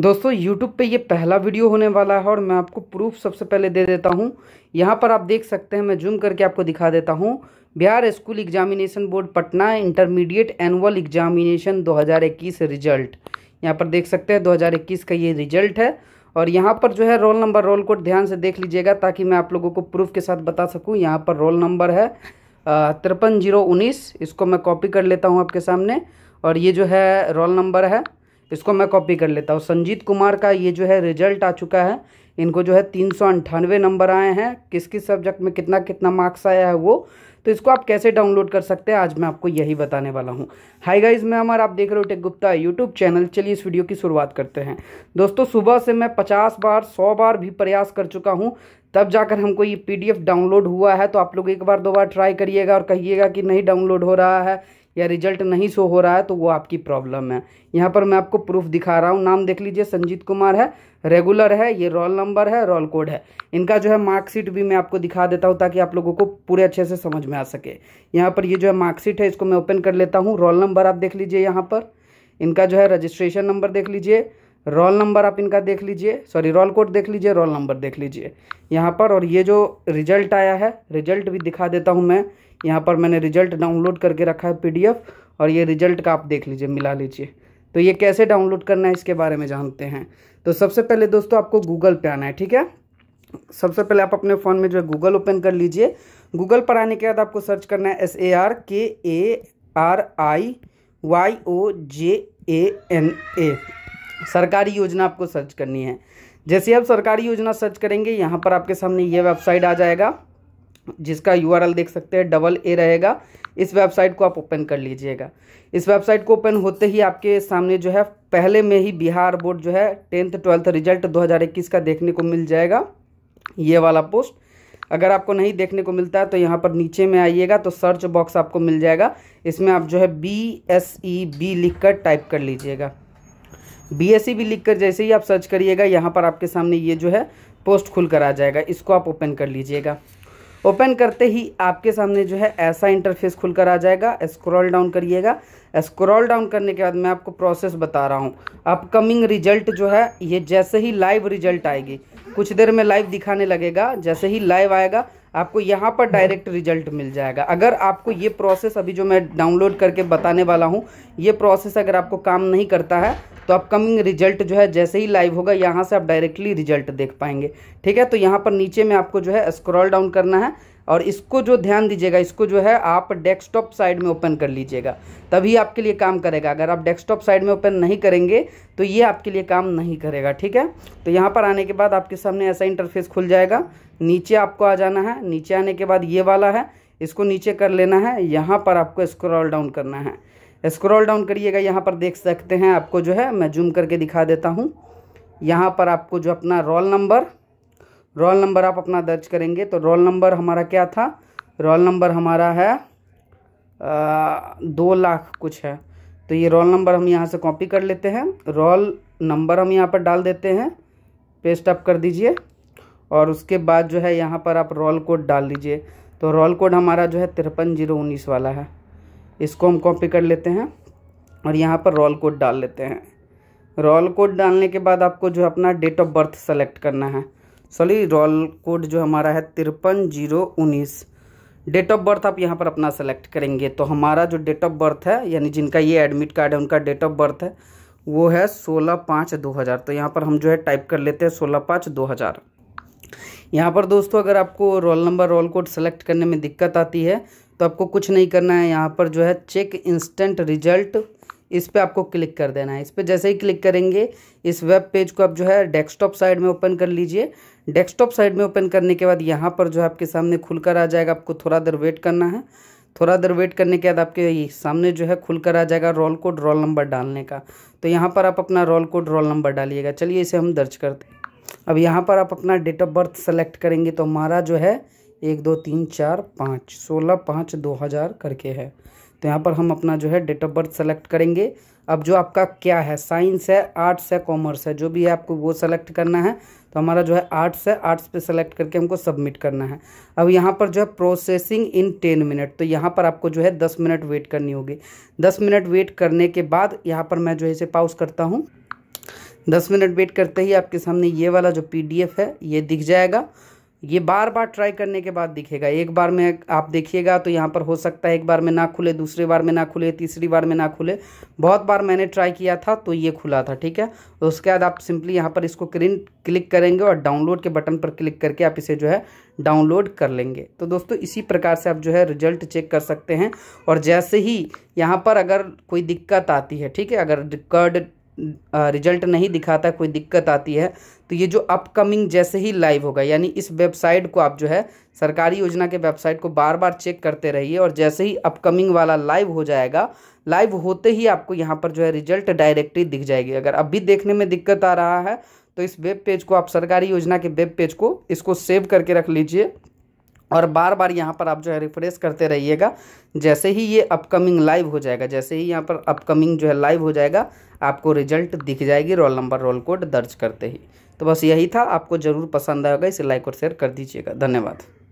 दोस्तों YouTube पे ये पहला वीडियो होने वाला है और मैं आपको प्रूफ सबसे पहले दे देता हूँ यहाँ पर आप देख सकते हैं मैं जूम करके आपको दिखा देता हूँ Bihar school examination board Patna intermediate annual examination 2021 result यहाँ पर देख सकते हैं 2021 का ये रिजल्ट है और यहाँ पर जो है रोल नंबर रोल कोड ध्यान से देख लीजिएगा ताकि मैं आप लोगों को प्रूफ के साथ बता सकूँ यहाँ पर रोल नंबर है तिरपन जीरो उन्नीस इसको मैं कॉपी कर लेता हूँ आपके सामने और ये जो है रोल नंबर है इसको मैं कॉपी कर लेता हूँ संजीत कुमार का ये जो है रिजल्ट आ चुका है इनको जो है तीन सौ अंठानवे नंबर आए हैं किस किस सब्जेक्ट में कितना कितना मार्क्स आया है वो तो इसको आप कैसे डाउनलोड कर सकते हैं आज मैं आपको यही बताने वाला हूँ हाय गाइस मैं हमारा आप देख रहे हो टेक गुप्ता यूट्यूब चैनल चलिए इस वीडियो की शुरुआत करते हैं दोस्तों सुबह से मैं पचास बार सौ बार भी प्रयास कर चुका हूँ तब जाकर हमको ये पी डाउनलोड हुआ है तो आप लोग एक बार दो बार ट्राई करिएगा और कहिएगा कि नहीं डाउनलोड हो रहा है या रिजल्ट नहीं शो हो रहा है तो वो आपकी प्रॉब्लम है यहाँ पर मैं आपको प्रूफ दिखा रहा हूँ नाम देख लीजिए संजीत कुमार है रेगुलर है ये रोल नंबर है रोल कोड है इनका जो है मार्कशीट भी मैं आपको दिखा देता हूँ ताकि आप लोगों को पूरे अच्छे से समझ में आ सके यहाँ पर ये जो है मार्कशीट है इसको मैं ओपन कर लेता हूँ रोल नंबर आप देख लीजिए यहाँ पर इनका जो है रजिस्ट्रेशन नंबर देख लीजिए रोल नंबर आप इनका देख लीजिए सॉरी रोल कोड देख लीजिए रोल नंबर देख लीजिए यहाँ पर और ये जो रिजल्ट आया है रिजल्ट भी दिखा देता हूँ मैं यहाँ पर मैंने रिजल्ट डाउनलोड करके रखा है पी और ये रिजल्ट का आप देख लीजिए मिला लीजिए तो ये कैसे डाउनलोड करना है इसके बारे में जानते हैं तो सबसे पहले दोस्तों आपको गूगल पे आना है ठीक है सबसे पहले आप अपने फ़ोन में जो है गूगल ओपन कर लीजिए गूगल पर आने के बाद आपको सर्च करना है S A R K A R I Y O J A N A सरकारी योजना आपको सर्च करनी है जैसे आप सरकारी योजना सर्च करेंगे यहाँ पर आपके सामने ये वेबसाइट आ जाएगा जिसका यू देख सकते हैं डबल ए रहेगा इस वेबसाइट को आप ओपन कर लीजिएगा इस वेबसाइट को ओपन होते ही आपके सामने जो है पहले में ही बिहार बोर्ड जो है टेंथ ट्वेल्थ रिजल्ट 2021 का देखने को मिल जाएगा ये वाला पोस्ट अगर आपको नहीं देखने को मिलता है तो यहाँ पर नीचे में आइएगा तो सर्च बॉक्स आपको मिल जाएगा इसमें आप जो है B S E e B लिख कर टाइप कर लीजिएगा बीएससी e भी लिख कर जैसे ही आप सर्च करिएगा यहाँ पर आपके सामने ये जो है पोस्ट खुल कर आ जाएगा इसको आप ओपन कर लीजिएगा ओपन करते ही आपके सामने जो है ऐसा इंटरफेस खुल कर आ जाएगा स्क्रॉल डाउन करिएगा स्क्रॉल डाउन करने के बाद मैं आपको प्रोसेस बता रहा हूँ अपकमिंग रिजल्ट जो है ये जैसे ही लाइव रिजल्ट आएगी कुछ देर में लाइव दिखाने लगेगा जैसे ही लाइव आएगा आपको यहाँ पर डायरेक्ट रिजल्ट मिल जाएगा अगर आपको ये प्रोसेस अभी जो मैं डाउनलोड करके बताने वाला हूँ ये प्रोसेस अगर आपको काम नहीं करता है तो अपकमिंग रिजल्ट जो है जैसे ही लाइव होगा यहाँ से आप डायरेक्टली रिजल्ट देख पाएंगे ठीक है तो यहाँ पर नीचे में आपको जो है स्क्रॉल डाउन करना है और इसको जो ध्यान दीजिएगा इसको जो है आप डेस्कटॉप साइड में ओपन कर लीजिएगा तभी आपके लिए काम करेगा अगर आप डेस्कटॉप साइड में ओपन नहीं करेंगे तो ये आपके लिए काम नहीं करेगा ठीक है तो यहाँ पर आने के बाद आपके सामने ऐसा इंटरफेस खुल जाएगा नीचे आपको आ जाना है नीचे आने के बाद ये वाला है इसको नीचे कर लेना है यहाँ पर आपको स्क्रॉल डाउन करना है स्क्रॉल डाउन करिएगा यहाँ पर देख सकते हैं आपको जो है मैं जूम करके दिखा देता हूँ यहाँ पर आपको जो अपना रोल नंबर रोल नंबर आप अपना दर्ज करेंगे तो रोल नंबर हमारा क्या था रोल नंबर हमारा है आ, दो लाख कुछ है तो ये रोल नंबर हम यहाँ से कॉपी कर लेते हैं रोल नंबर हम यहाँ पर डाल देते हैं पेस्ट अप कर दीजिए और उसके बाद जो है यहाँ पर आप रोल कोड डाल दीजिए तो रोल कोड हमारा जो है तिरपन जीरो उन्नीस वाला है इसको हम कॉपी कर लेते हैं और यहाँ पर रोल कोड डाल लेते हैं रोल कोड डालने के बाद आपको जो अपना डेट ऑफ बर्थ सेलेक्ट करना है सॉरी रोल कोड जो हमारा है तिरपन जीरो उन्नीस डेट ऑफ बर्थ आप यहाँ पर अपना सेलेक्ट करेंगे तो हमारा जो डेट ऑफ बर्थ है यानी जिनका ये एडमिट कार्ड है उनका डेट ऑफ बर्थ है वो है सोलह पाँच दो हज़ार तो यहाँ पर हम जो है टाइप कर लेते हैं सोलह पाँच दो हज़ार यहाँ पर दोस्तों अगर आपको roll number roll code select करने में दिक्कत आती है तो आपको कुछ नहीं करना है यहाँ पर जो है चेक इंस्टेंट रिजल्ट इस पर आपको क्लिक कर देना है इस पर जैसे ही क्लिक करेंगे इस वेब पेज को आप जो है डेस्कटॉप साइड में ओपन कर लीजिए डेस्कटॉप साइड में ओपन करने के बाद यहाँ पर जो है आपके सामने खुलकर आ जाएगा आपको थोड़ा देर वेट करना है थोड़ा देर वेट करने के बाद आपके सामने जो है खुलकर आ जाएगा रोल कोड रोल नंबर डालने का तो यहाँ पर आप अपना रोल कोड रोल नंबर डालिएगा चलिए इसे हम दर्ज करते हैं अब यहाँ पर आप अपना डेट ऑफ बर्थ सेलेक्ट करेंगे तो हमारा जो है एक दो तीन चार पाँच सोलह पाँच दो हज़ार करके है तो यहाँ पर हम अपना जो है डेट ऑफ बर्थ सेलेक्ट करेंगे अब जो आपका क्या है साइंस है आर्ट्स है कॉमर्स है जो भी है आपको वो सेलेक्ट करना है तो हमारा जो है आर्ट्स है आर्ट्स पे सेलेक्ट करके हमको सबमिट करना है अब यहाँ पर जो है प्रोसेसिंग इन टेन मिनट तो यहाँ पर आपको जो है दस मिनट वेट करनी होगी दस मिनट वेट करने के बाद यहाँ पर मैं जो है इसे पाउस करता हूँ दस मिनट वेट करते ही आपके सामने ये वाला जो पी है ये दिख जाएगा ये बार बार ट्राई करने के बाद दिखेगा एक बार में आप देखिएगा तो यहाँ पर हो सकता है एक बार में ना खुले दूसरी बार में ना खुले तीसरी बार में ना खुले बहुत बार मैंने ट्राई किया था तो ये खुला था ठीक है उसके बाद आप सिंपली यहाँ पर इसको क्रिंट क्लिक करेंगे और डाउनलोड के बटन पर क्लिक करके आप इसे जो है डाउनलोड कर लेंगे तो दोस्तों इसी प्रकार से आप जो है रिजल्ट चेक कर सकते हैं और जैसे ही यहाँ पर अगर कोई दिक्कत आती है ठीक है अगर कर्ड रिजल्ट नहीं दिखाता कोई दिक्कत आती है तो ये जो अपकमिंग जैसे ही लाइव होगा यानी इस वेबसाइट को आप जो है सरकारी योजना के वेबसाइट को बार बार चेक करते रहिए और जैसे ही अपकमिंग वाला लाइव हो जाएगा लाइव होते ही आपको यहाँ पर जो है रिजल्ट डायरेक्टली दिख जाएगी अगर अभी देखने में दिक्कत आ रहा है तो इस वेब पेज को आप सरकारी योजना के वेब पेज को इसको सेव करके रख लीजिए और बार बार यहाँ पर आप जो है रिफ्रेश करते रहिएगा जैसे ही ये अपकमिंग लाइव हो जाएगा जैसे ही यहाँ पर अपकमिंग जो है लाइव हो जाएगा आपको रिजल्ट दिख जाएगी रोल नंबर रोल कोड दर्ज करते ही तो बस यही था आपको ज़रूर पसंद आएगा इसे लाइक और शेयर कर दीजिएगा धन्यवाद